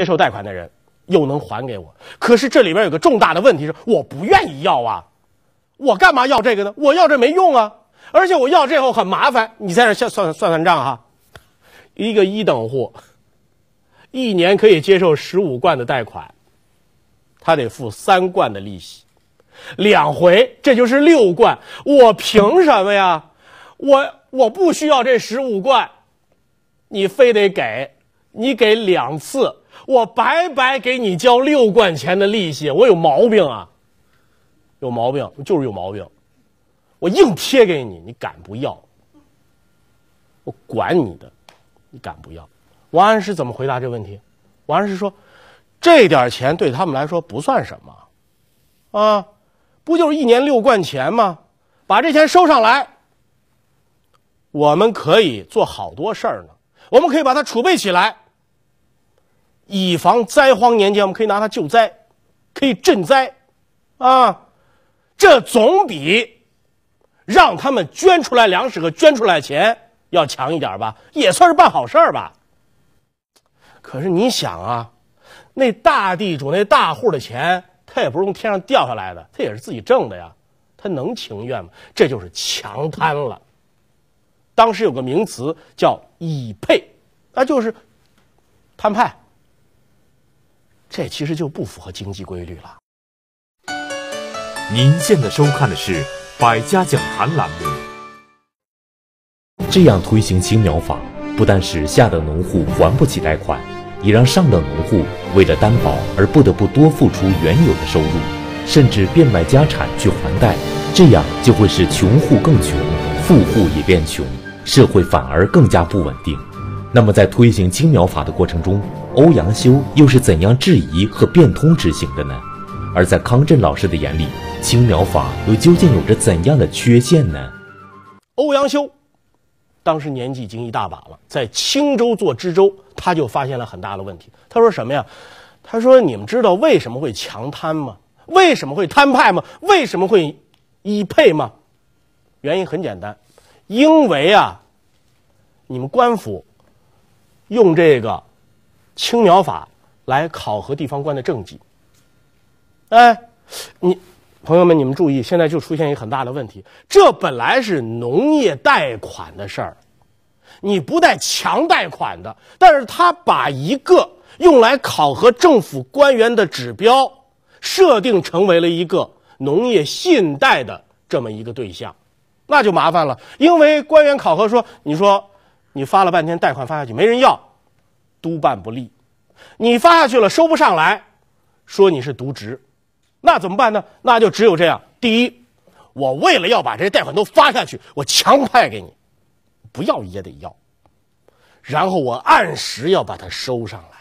接受贷款的人又能还给我，可是这里边有个重大的问题是，我不愿意要啊！我干嘛要这个呢？我要这没用啊！而且我要这后很麻烦，你在这算算算算账哈！一个一等户，一年可以接受十五贯的贷款，他得付三罐的利息，两回这就是六罐，我凭什么呀？我我不需要这十五罐，你非得给你给两次。我白白给你交六贯钱的利息，我有毛病啊！有毛病，就是有毛病。我硬贴给你，你敢不要？我管你的，你敢不要？王安石怎么回答这问题？王安石说：“这点钱对他们来说不算什么，啊，不就是一年六贯钱吗？把这钱收上来，我们可以做好多事儿呢。我们可以把它储备起来。”以防灾荒年间，我们可以拿它救灾，可以赈灾，啊，这总比让他们捐出来粮食和捐出来钱要强一点吧，也算是办好事吧。可是你想啊，那大地主那大户的钱，他也不是从天上掉下来的，他也是自己挣的呀，他能情愿吗？这就是强贪了。当时有个名词叫“以配”，那就是摊派。这其实就不符合经济规律了。您现在收看的是《百家讲坛》栏目。这样推行青苗法，不但使下等农户还不起贷款，也让上等农户为了担保而不得不多付出原有的收入，甚至变卖家产去还贷，这样就会使穷户更穷，富户也变穷，社会反而更加不稳定。那么，在推行青苗法的过程中，欧阳修又是怎样质疑和变通执行的呢？而在康震老师的眼里，青苗法又究竟有着怎样的缺陷呢？欧阳修当时年纪已经一大把了，在青州做知州，他就发现了很大的问题。他说什么呀？他说：“你们知道为什么会强贪吗？为什么会摊派吗？为什么会以配吗？原因很简单，因为啊，你们官府。”用这个青苗法来考核地方官的政绩。哎，你朋友们，你们注意，现在就出现一个很大的问题：这本来是农业贷款的事儿，你不带强贷款的，但是他把一个用来考核政府官员的指标，设定成为了一个农业信贷的这么一个对象，那就麻烦了，因为官员考核说，你说。你发了半天贷款发下去没人要，督办不力，你发下去了收不上来，说你是渎职，那怎么办呢？那就只有这样。第一，我为了要把这些贷款都发下去，我强派给你，不要也得要，然后我按时要把它收上来。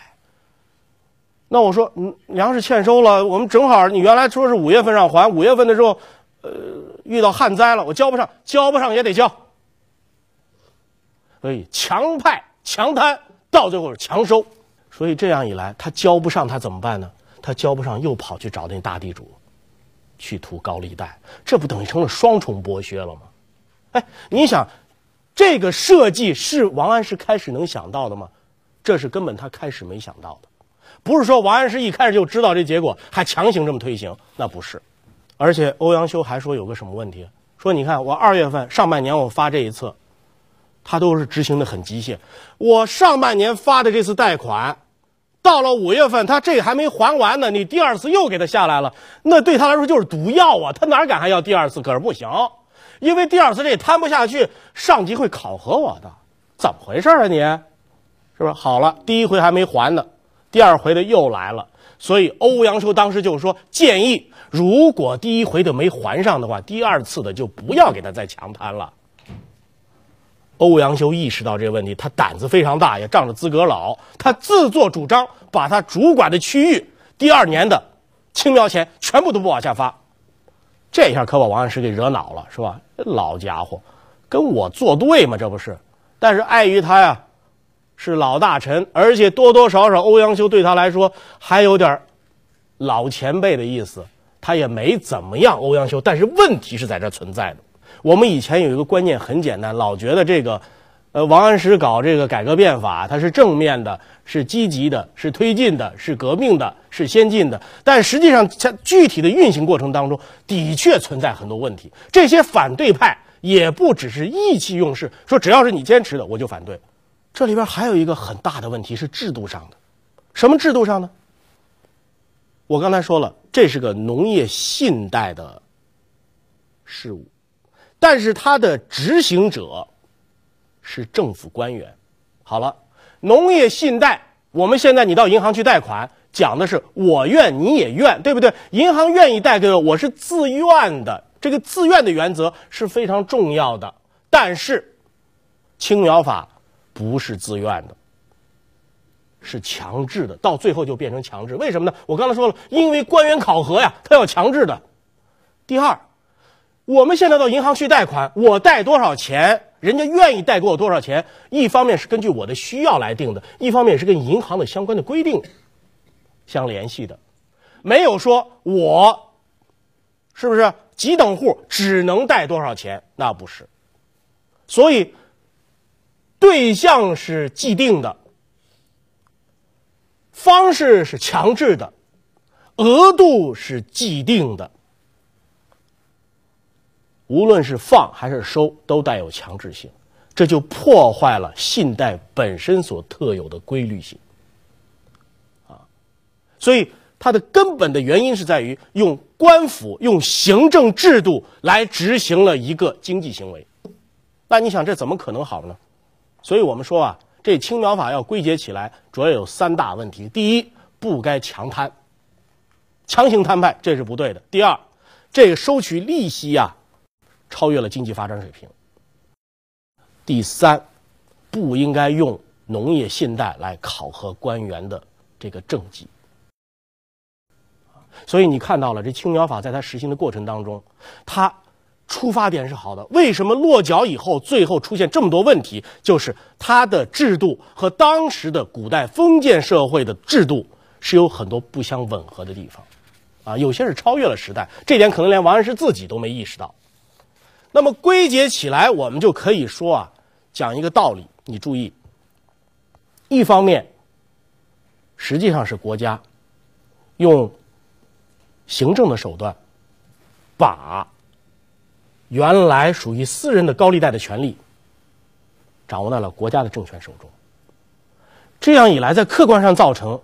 那我说，嗯，粮食欠收了，我们正好你原来说是五月份让还，五月份的时候，呃，遇到旱灾了，我交不上，交不上也得交。所以强派强贪，到最后是强收，所以这样一来他交不上，他怎么办呢？他交不上又跑去找那大地主，去图高利贷，这不等于成了双重剥削了吗？哎，你想，这个设计是王安石开始能想到的吗？这是根本他开始没想到的，不是说王安石一开始就知道这结果还强行这么推行，那不是。而且欧阳修还说有个什么问题，说你看我二月份上半年我发这一次。他都是执行的很机械。我上半年发的这次贷款，到了五月份，他这还没还完呢，你第二次又给他下来了，那对他来说就是毒药啊！他哪敢还要第二次？可是不行，因为第二次这也摊不下去，上级会考核我的。怎么回事啊？你，是不是好了？第一回还没还呢，第二回的又来了。所以欧阳修当时就说，建议如果第一回的没还上的话，第二次的就不要给他再强摊了。欧阳修意识到这个问题，他胆子非常大，也仗着资格老，他自作主张把他主管的区域第二年的青苗钱全部都不往下发，这下可把王安石给惹恼了，是吧？老家伙，跟我作对嘛，这不是？但是碍于他呀，是老大臣，而且多多少少欧阳修对他来说还有点老前辈的意思，他也没怎么样欧阳修。但是问题是在这存在的。我们以前有一个观念很简单，老觉得这个，呃，王安石搞这个改革变法，他是正面的，是积极的，是推进的，是革命的，是先进的。但实际上，在具体的运行过程当中，的确存在很多问题。这些反对派也不只是意气用事，说只要是你坚持的，我就反对。这里边还有一个很大的问题是制度上的，什么制度上呢？我刚才说了，这是个农业信贷的事物。但是它的执行者是政府官员。好了，农业信贷，我们现在你到银行去贷款，讲的是我愿你也愿，对不对？银行愿意贷给我，我是自愿的，这个自愿的原则是非常重要的。但是，青苗法不是自愿的，是强制的，到最后就变成强制。为什么呢？我刚才说了，因为官员考核呀，他要强制的。第二。我们现在到银行去贷款，我贷多少钱，人家愿意贷给我多少钱。一方面是根据我的需要来定的，一方面是跟银行的相关的规定相联系的，没有说我是不是几等户只能贷多少钱，那不是。所以，对象是既定的，方式是强制的，额度是既定的。无论是放还是收，都带有强制性，这就破坏了信贷本身所特有的规律性。啊，所以它的根本的原因是在于用官府用行政制度来执行了一个经济行为，那你想这怎么可能好呢？所以我们说啊，这青苗法要归结起来主要有三大问题：第一，不该强贪，强行摊派这是不对的；第二，这个收取利息呀。超越了经济发展水平。第三，不应该用农业信贷来考核官员的这个政绩。所以你看到了这青苗法，在它实行的过程当中，它出发点是好的。为什么落脚以后最后出现这么多问题？就是它的制度和当时的古代封建社会的制度是有很多不相吻合的地方，啊，有些是超越了时代，这点可能连王安石自己都没意识到。那么归结起来，我们就可以说啊，讲一个道理，你注意，一方面实际上是国家用行政的手段，把原来属于私人的高利贷的权利掌握在了国家的政权手中。这样一来，在客观上造成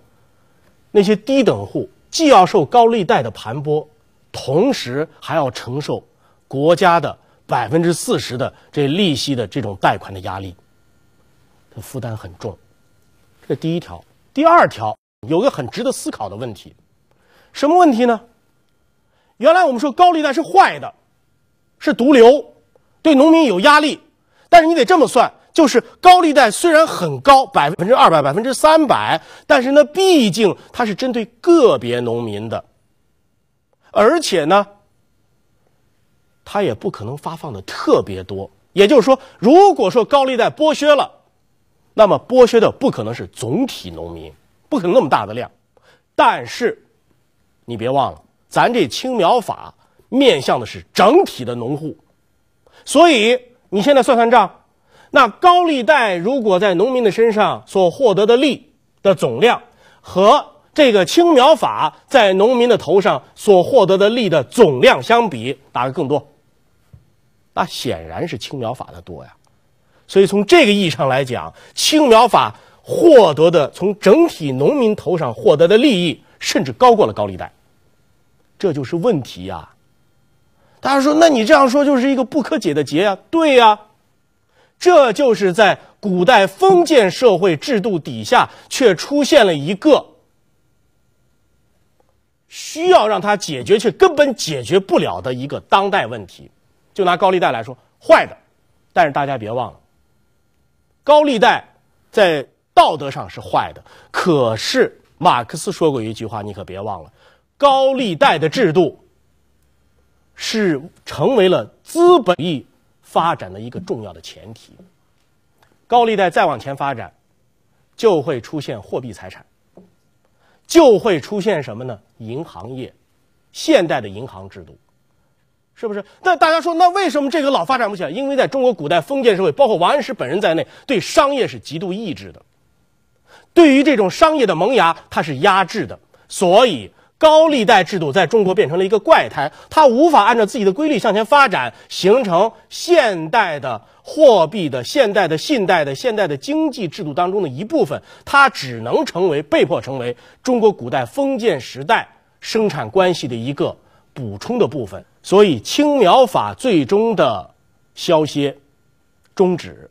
那些低等户既要受高利贷的盘剥，同时还要承受国家的。百分之四十的这利息的这种贷款的压力，它负担很重。这第一条，第二条有个很值得思考的问题，什么问题呢？原来我们说高利贷是坏的，是毒瘤，对农民有压力。但是你得这么算，就是高利贷虽然很高，百分之二百、百分之三百，但是呢，毕竟它是针对个别农民的，而且呢。他也不可能发放的特别多，也就是说，如果说高利贷剥削了，那么剥削的不可能是总体农民，不可能那么大的量。但是，你别忘了，咱这青苗法面向的是整体的农户，所以你现在算算账，那高利贷如果在农民的身上所获得的利的总量和这个青苗法在农民的头上所获得的利的总量相比，哪个更多？那显然是青苗法的多呀，所以从这个意义上来讲，青苗法获得的从整体农民头上获得的利益，甚至高过了高利贷，这就是问题呀。大家说，那你这样说就是一个不可解的结呀？对呀，这就是在古代封建社会制度底下，却出现了一个需要让它解决却根本解决不了的一个当代问题。就拿高利贷来说，坏的，但是大家别忘了，高利贷在道德上是坏的。可是马克思说过一句话，你可别忘了，高利贷的制度是成为了资本主义发展的一个重要的前提。高利贷再往前发展，就会出现货币财产，就会出现什么呢？银行业，现代的银行制度。是不是？那大家说，那为什么这个老发展不起来？因为在中国古代封建社会，包括王安石本人在内，对商业是极度抑制的。对于这种商业的萌芽，它是压制的。所以，高利贷制度在中国变成了一个怪胎，它无法按照自己的规律向前发展，形成现代的货币的、现代的信贷的、现代的经济制度当中的一部分。它只能成为被迫成为中国古代封建时代生产关系的一个补充的部分。所以青苗法最终的消歇、终止，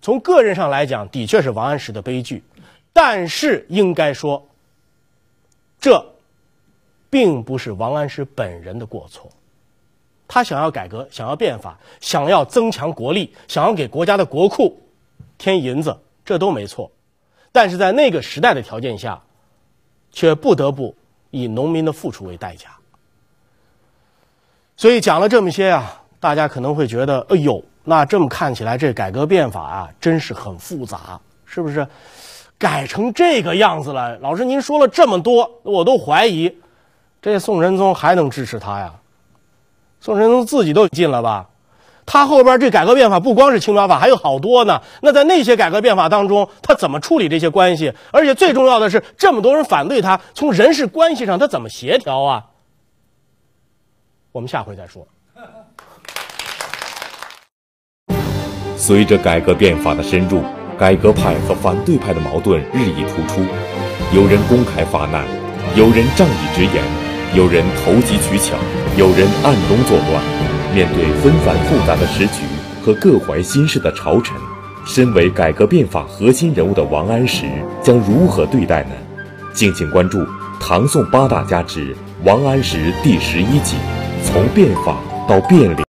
从个人上来讲，的确是王安石的悲剧。但是应该说，这并不是王安石本人的过错。他想要改革，想要变法，想要增强国力，想要给国家的国库添银子，这都没错。但是在那个时代的条件下，却不得不以农民的付出为代价。所以讲了这么些啊，大家可能会觉得，哎呦，那这么看起来，这改革变法啊，真是很复杂，是不是？改成这个样子了。老师您说了这么多，我都怀疑，这宋仁宗还能支持他呀？宋仁宗自己都进了吧。他后边这改革变法不光是青苗法，还有好多呢。那在那些改革变法当中，他怎么处理这些关系？而且最重要的是，这么多人反对他，从人事关系上他怎么协调啊？我们下回再说。随着改革变法的深入，改革派和反对派的矛盾日益突出。有人公开发难，有人仗义直言，有人投机取巧，有人暗中作乱。面对纷繁复杂的时局和各怀心事的朝臣，身为改革变法核心人物的王安石将如何对待呢？敬请关注《唐宋八大家之王安石》第十一集。从变法到变脸。